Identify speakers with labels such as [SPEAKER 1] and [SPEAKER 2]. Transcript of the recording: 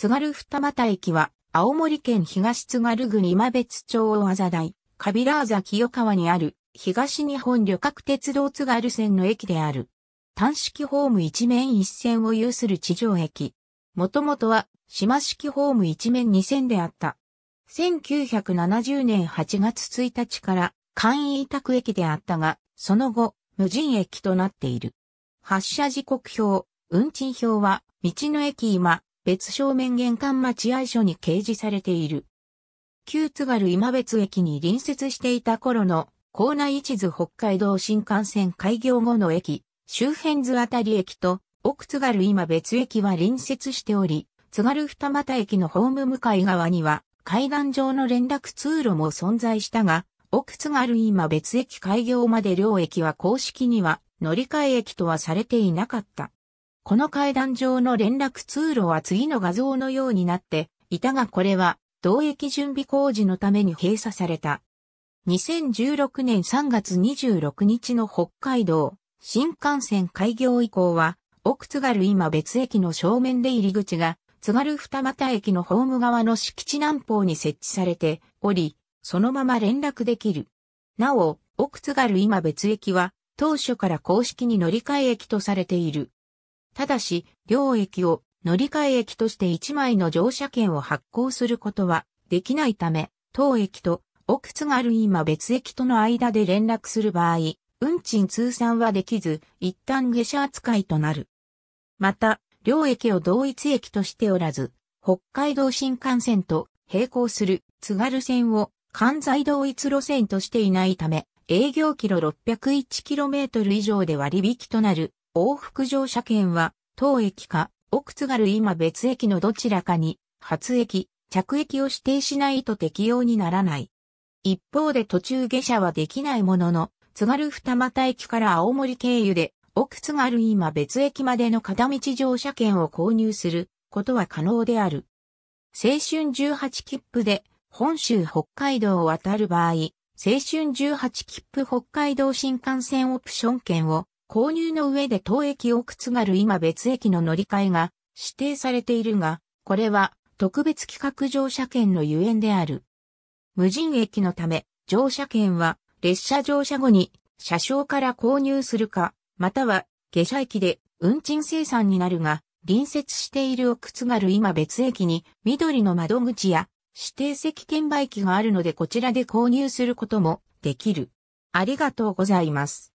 [SPEAKER 1] 津軽二俣駅は、青森県東津軽郡今別町大技台、カビラーザ清川にある、東日本旅客鉄道津軽線の駅である。単式ホーム一面一線を有する地上駅。もともとは、島式ホーム一面二線であった。1970年8月1日から、簡易委託駅であったが、その後、無人駅となっている。発車時刻表、運賃表は、道の駅今、別正面玄関待合所に掲示されている。旧津軽今別駅に隣接していた頃の港内一図北海道新幹線開業後の駅、周辺図あたり駅と奥津軽今別駅は隣接しており、津軽二俣駅のホーム向かい側には階段上の連絡通路も存在したが、奥津軽今別駅開業まで両駅は公式には乗り換え駅とはされていなかった。この階段上の連絡通路は次の画像のようになっていたがこれは、同駅準備工事のために閉鎖された。2016年3月26日の北海道新幹線開業以降は、奥津軽今別駅の正面で入り口が、津軽二俣駅のホーム側の敷地南方に設置されており、そのまま連絡できる。なお、奥津軽今別駅は、当初から公式に乗り換え駅とされている。ただし、両駅を乗り換え駅として1枚の乗車券を発行することはできないため、当駅と奥津軽今別駅との間で連絡する場合、運賃通算はできず、一旦下車扱いとなる。また、両駅を同一駅としておらず、北海道新幹線と並行する津軽線を関西同一路線としていないため、営業キロ 601km 以上で割引となる往復乗車券は、当駅か、奥津軽今別駅のどちらかに、発駅、着駅を指定しないと適用にならない。一方で途中下車はできないものの、津軽二俣駅から青森経由で、奥津軽今別駅までの片道乗車券を購入することは可能である。青春18切符で本州北海道を渡る場合、青春18切符北海道新幹線オプション券を購入の上で当駅を覆る今別駅の乗り換えが指定されているが、これは特別企画乗車券のゆえんである。無人駅のため、乗車券は列車乗車後に車掌から購入するか、または下車駅で運賃生産になるが、隣接している奥津軽今別駅に緑の窓口や指定席券売機があるのでこちらで購入することもできる。ありがとうございます。